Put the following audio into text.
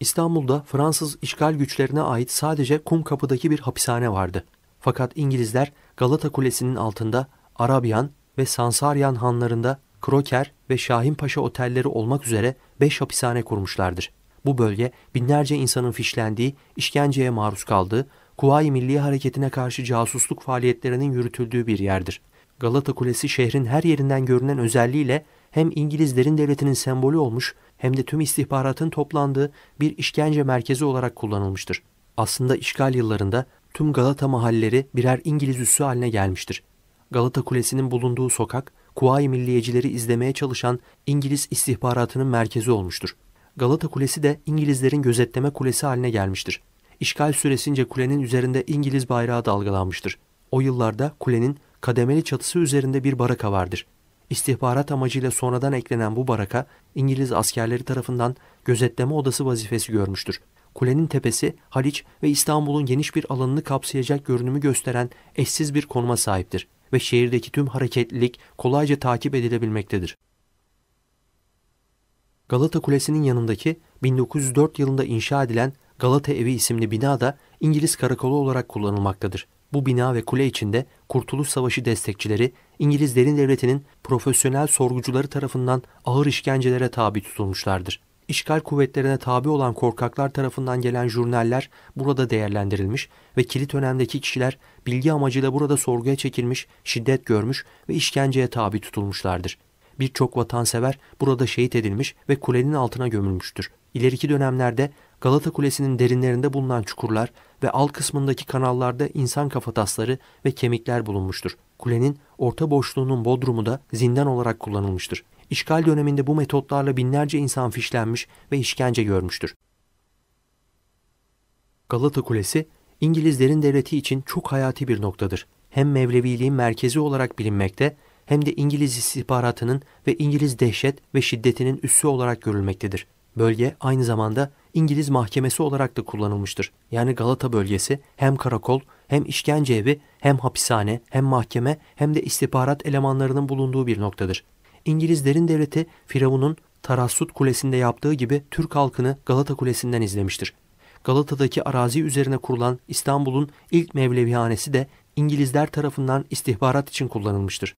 İstanbul'da Fransız işgal güçlerine ait sadece Kum Kapıdaki bir hapishane vardı. Fakat İngilizler Galata Kulesi'nin altında Arabiyan ve Sansaryan hanlarında Kroker ve Şahinpaşa otelleri olmak üzere 5 hapishane kurmuşlardır. Bu bölge binlerce insanın fişlendiği, işkenceye maruz kaldığı, Kuvayi Milli Hareketi'ne karşı casusluk faaliyetlerinin yürütüldüğü bir yerdir. Galata Kulesi şehrin her yerinden görünen özelliğiyle hem İngilizlerin devletinin sembolü olmuş hem de tüm istihbaratın toplandığı bir işkence merkezi olarak kullanılmıştır. Aslında işgal yıllarında tüm Galata mahalleleri birer İngiliz üssü haline gelmiştir. Galata Kulesi'nin bulunduğu sokak, Kuvayi Milliyecileri izlemeye çalışan İngiliz istihbaratının merkezi olmuştur. Galata Kulesi de İngilizlerin gözetleme kulesi haline gelmiştir. İşgal süresince kulenin üzerinde İngiliz bayrağı dalgalanmıştır. O yıllarda kulenin kademeli çatısı üzerinde bir baraka vardır. İstihbarat amacıyla sonradan eklenen bu baraka İngiliz askerleri tarafından gözetleme odası vazifesi görmüştür. Kulenin tepesi Haliç ve İstanbul'un geniş bir alanını kapsayacak görünümü gösteren eşsiz bir konuma sahiptir ve şehirdeki tüm hareketlilik kolayca takip edilebilmektedir. Galata Kulesi'nin yanındaki 1904 yılında inşa edilen Galata Evi isimli bina da İngiliz karakolu olarak kullanılmaktadır. Bu bina ve kule içinde Kurtuluş Savaşı destekçileri İngilizlerin devletinin profesyonel sorgucuları tarafından ağır işkencelere tabi tutulmuşlardır. İşgal kuvvetlerine tabi olan korkaklar tarafından gelen jurnaller burada değerlendirilmiş ve kilit önemdeki kişiler bilgi amacıyla burada sorguya çekilmiş, şiddet görmüş ve işkenceye tabi tutulmuşlardır. Birçok vatansever burada şehit edilmiş ve kulenin altına gömülmüştür. İleriki dönemlerde Galata Kulesi'nin derinlerinde bulunan çukurlar ve alt kısmındaki kanallarda insan kafatasları ve kemikler bulunmuştur. Kulenin orta boşluğunun bodrumu da zindan olarak kullanılmıştır. İşgal döneminde bu metotlarla binlerce insan fişlenmiş ve işkence görmüştür. Galata Kulesi, İngilizlerin devleti için çok hayati bir noktadır. Hem Mevleviliğin merkezi olarak bilinmekte hem de İngiliz istihbaratının ve İngiliz dehşet ve şiddetinin üssü olarak görülmektedir. Bölge aynı zamanda İngiliz mahkemesi olarak da kullanılmıştır. Yani Galata bölgesi hem karakol, hem işkence evi, hem hapishane, hem mahkeme, hem de istihbarat elemanlarının bulunduğu bir noktadır. İngilizlerin devleti Firavun'un Tarassut Kulesi'nde yaptığı gibi Türk halkını Galata Kulesi'nden izlemiştir. Galata'daki arazi üzerine kurulan İstanbul'un ilk Mevlevihanesi de İngilizler tarafından istihbarat için kullanılmıştır.